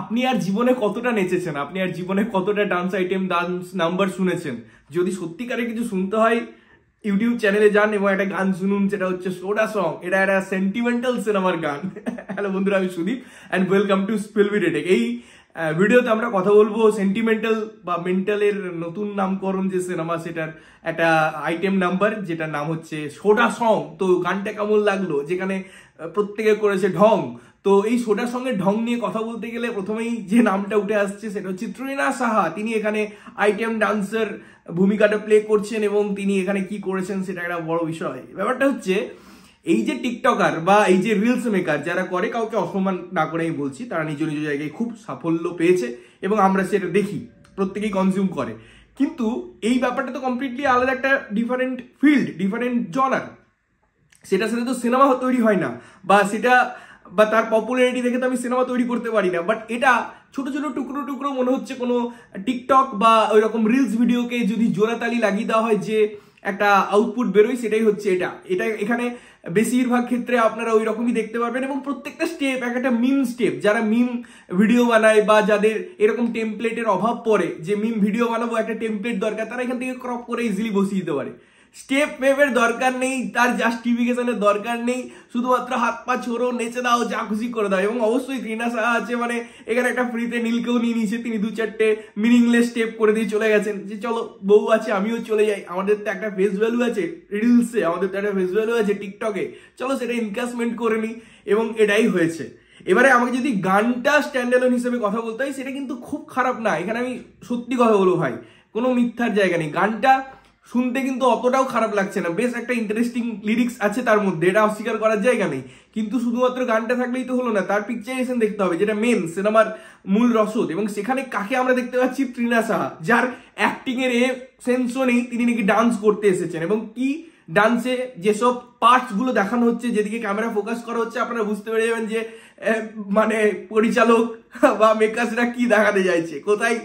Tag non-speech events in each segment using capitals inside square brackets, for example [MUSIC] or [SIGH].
আপনি আর জীবনে কতটা নেচেছেন আপনি আর জীবনে কতটা ডান্স আইটেম ডান্স নাম্বার শুনেছেন যদি সত্যিকারে কিছু শুনতে হয় ইউটিউব চ্যানেলে যান এবং একটা গান শুনুন সেটা হচ্ছে সোডা সং এটা একটা সেন্টিমেন্টাল সিনেমার গান হ্যালো [LAUGHS] বন্ধুরা আমি Sudip and welcome to spill B এই ভিডিওতে আমরা কথা বলবো সেন্টিমেন্টাল বা মেন্টালের নতুন নামকরণ যে সিনেমা সেটার একটা আইটেম নাম্বার যেটার নাম হচ্ছে সোডা সং তো গানটা কেমন লাগলো যেখানে প্রত্যেকে করেছে ঢং তো এই সোডা সঙ্গে ঢং নিয়ে কথা বলতে গেলে প্রথমেই যে নামটা উঠে আসছে সেটা হচ্ছে ত্রিনা সাহা তিনি এখানে আইটেম ডান্সার ভূমিকাটা প্লে করছেন এবং তিনি এখানে কি করেছেন সেটা একটা বড় বিষয় ব্যাপারটা হচ্ছে এই যে টিকটকার বা এই যে রিলস মেকার যারা করে কাউকে অসম্মান না করে আমি বলছি তারা নিজ নিজ জায়গায় খুব সাফল্য পেয়েছে এবং আমরা সেটা দেখি প্রত্যেকেই কনজিউম করে কিন্তু এই ব্যাপারটা তো কমপ্লিটলি আলাদা একটা ডিফারেন্ট ফিল্ড ডিফারেন্ট জনার সেটা সাথে তো সিনেমা তৈরি হয় না বা সেটা বা তার পপুলারিটি দেখে তো আমি সিনেমা তৈরি করতে পারি না বাট এটা ছোট ছোট টুকরো টুকরো মনে হচ্ছে কোনো টিকটক বা ওই রকম রিলস ভিডিওকে যদি জোড়াতালি লাগিয়ে দেওয়া হয় যে একটা আউটপুট বেরোয় সেটাই হচ্ছে এটা এটা এখানে বেশিরভাগ ক্ষেত্রে আপনারা ওই রকমই দেখতে পারবেন এবং প্রত্যেকটা স্টেপ এক একটা মিম স্টেপ যারা মিম ভিডিও বানায় বা যাদের এরকম টেমপ্লেটের অভাব পড়ে যে মিম ভিডিও বানাবো একটা টেমপ্লেট দরকার তারা এখান থেকে ক্রপ করে ইজিলি বসিয়ে দিতে পারে স্টেপ পেপের দরকার নেই তার জাস্টিফিকেশনের দরকার নেই শুধুমাত্র হাত পা ছোড়ো নেচে দাও যা খুশি করে দাও এবং অবশ্যই ঘৃণা সাহা আছে মানে এখানে একটা ফ্রিতে নীলকেও নিয়ে নিয়েছে তিনি দু চারটে মিনিংলেস স্টেপ করে দিয়ে চলে গেছেন যে চলো বউ আছে আমিও চলে যাই আমাদের তো একটা ফেস ভ্যালু আছে রিলসে আমাদের তো একটা ফেস ভ্যালু আছে টিকটকে চলো সেটা ইনকাসমেন্ট করে নিই এবং এটাই হয়েছে এবারে আমাকে যদি গানটা স্ট্যান্ডেল হিসেবে কথা বলতে হয় সেটা কিন্তু খুব খারাপ না এখানে আমি সত্যি কথা বলবো ভাই কোনো মিথ্যার জায়গা নেই গানটা শুনতে কিন্তু অতটাও খারাপ লাগছে না বেশ একটা ইন্টারেস্টিং লিরিক্স আছে তার মধ্যে এটা অস্বীকার করার জায়গা নেই কিন্তু শুধুমাত্র গানটা থাকলেই তো হলো না তার পিকচারেশন দেখতে হবে যেটা মেন সিনেমার মূল রসদ এবং সেখানে কাকে আমরা দেখতে পাচ্ছি ত্রিনা সাহা যার অ্যাক্টিংয়ের এ সেন্সও নেই তিনি নাকি ডান্স করতে এসেছেন এবং কি ডান্সে যেসব পার্টসগুলো দেখানো হচ্ছে যেদিকে ক্যামেরা ফোকাস করা হচ্ছে আপনারা বুঝতে পেরে যাবেন যে মানে পরিচালক বা মেকার্সরা কি দেখাতে চাইছে কোথায়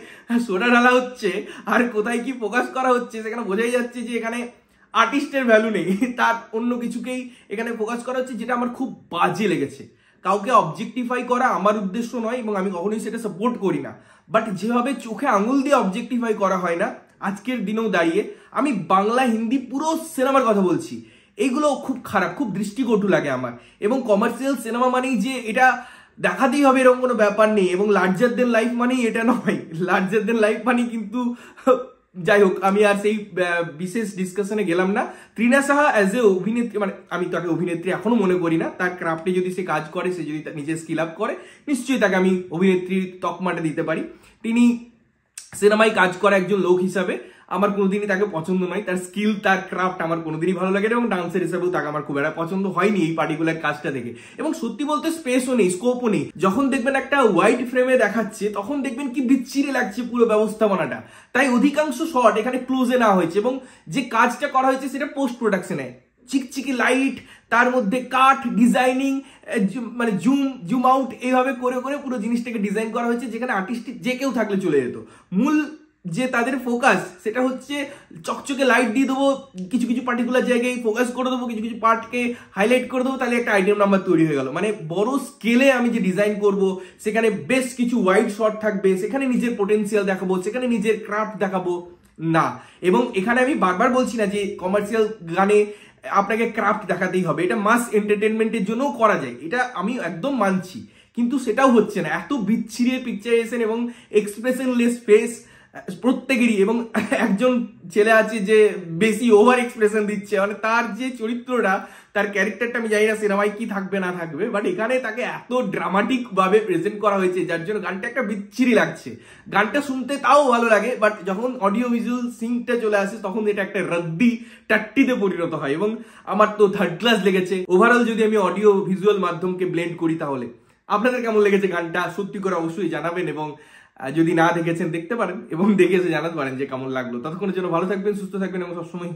সোনা ঢালা হচ্ছে আর কোথায় কি ফোকাস করা হচ্ছে সেখানে বোঝাই যাচ্ছে যে এখানে আর্টিস্টের ভ্যালু নেই [LAUGHS] তার অন্য কিছুকেই এখানে ফোকাস করা হচ্ছে যেটা আমার খুব বাজে লেগেছে কাউকে অবজেক্টিফাই করা আমার উদ্দেশ্য নয় এবং আমি কখনোই সেটা সাপোর্ট করি না বাট যেভাবে চোখে আঙুল দিয়ে অবজেক্টিফাই করা হয় না আজকের দিনেও দাঁড়িয়ে আমি বাংলা হিন্দি পুরো সিনেমার কথা বলছি এইগুলো খুব খারাপ খুব দৃষ্টিকটু লাগে আমার এবং কমার্শিয়াল সিনেমা মানেই যে এটা দেখাতেই হবে এরকম কোনো ব্যাপার নেই এবং লার্জার দেন লাইফ মানেই এটা নয় লার্জার দেন লাইফ মানে কিন্তু যাই হোক আমি আর সেই বিশেষ ডিসকাশনে গেলাম না ত্রিনা সাহা অ্যাজ এ অভিনেত্রী মানে আমি তাকে অভিনেত্রী এখনো মনে করি না তার ক্রাফটে যদি সে কাজ করে সে যদি নিজের স্কিল আপ করে নিশ্চয়ই তাকে আমি অভিনেত্রীর তকমাটা দিতে পারি তিনি সিনেমায় কাজ করা একজন লোক হিসাবে আমার কোনোদিনই তাকে পছন্দ নয় তার স্কিল তার ক্রাফট আমার কোনোদিনই ভালো লাগে এবং ডান্সের হিসাবেও তাকে আমার খুব একটা পছন্দ হয়নি এই পার্টিকুলার কাজটা দেখে এবং সত্যি বলতে স্পেসও নেই স্কোপও নেই যখন দেখবেন একটা হোয়াইট ফ্রেমে দেখাচ্ছে তখন দেখবেন কি বিচ্ছিরে লাগছে পুরো ব্যবস্থাপনাটা তাই অধিকাংশ শট এখানে ক্লোজে না হয়েছে এবং যে কাজটা করা হয়েছে সেটা পোস্ট প্রোডাকশনে চিকচিকি লাইট তার মধ্যে কাঠ ডিজাইনিং মানে জুম জুম আউট এইভাবে করে করে পুরো জিনিসটাকে ডিজাইন করা হয়েছে যেখানে আর্টিস্ট যে কেউ থাকলে চলে যেত মূল যে তাদের ফোকাস সেটা হচ্ছে চকচকে লাইট দিয়ে দেবো কিছু কিছু পার্টিকুলার জায়গায় ফোকাস করে দেবো কিছু কিছু পার্টকে হাইলাইট করে দেবো তাহলে একটা আইটেম নাম্বার তৈরি হয়ে গেল মানে বড় স্কেলে আমি যে ডিজাইন করব সেখানে বেশ কিছু ওয়াইড শট থাকবে সেখানে নিজের পোটেন্সিয়াল দেখাবো সেখানে নিজের ক্রাফট দেখাবো না এবং এখানে আমি বারবার বলছি না যে কমার্শিয়াল গানে আপনাকে ক্রাফট দেখাতেই হবে এটা মাস এন্টারটেনমেন্টের জন্যও করা যায় এটা আমি একদম মানছি কিন্তু সেটাও হচ্ছে না এত বিচ্ছিরিয়ে পিকচারেশন এবং এক্সপ্রেশনলেস ফেস প্রত্যেকেরই এবং একজন ছেলে আছে যে বেশি ওভার এক্সপ্রেশন দিচ্ছে মানে তার যে চরিত্রটা তার ক্যারেক্টারটা আমি জানি না সিনেমায় কি থাকবে না থাকবে বাট এখানে তাকে এত ড্রামাটিক ভাবে প্রেজেন্ট করা হয়েছে যার জন্য গানটা একটা বিচ্ছিরি লাগছে গানটা শুনতে তাও ভালো লাগে বাট যখন অডিও ভিজুয়াল সিনটা চলে আসে তখন এটা একটা রদ্দি টাট্টিতে পরিণত হয় এবং আমার তো থার্ড ক্লাস লেগেছে ওভারঅল যদি আমি অডিও ভিজুয়াল মাধ্যমকে ব্লেন্ড করি তাহলে আপনাদের কেমন লেগেছে গানটা সত্যি করে অবশ্যই জানাবেন এবং যদি না দেখেছেন দেখতে পারেন এবং দেখে এসে জানাতে পারেন যে কেমন লাগলো ততক্ষণের জন্য ভালো থাকবেন সুস্থ থাকবেন এবং সবসময়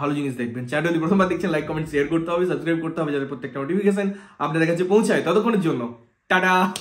ভালো জিনিস দেখবেন চ্যানেল যদি প্রথমবার দেখছেন লাইক কমেন্ট শেয়ার করতে হবে সাবস্ক্রাইব করতে হবে যাতে প্রত্যেকটা নোটিফিকেশন আপনাদের কাছে পৌঁছায় ততক্ষণের জন্য টাটা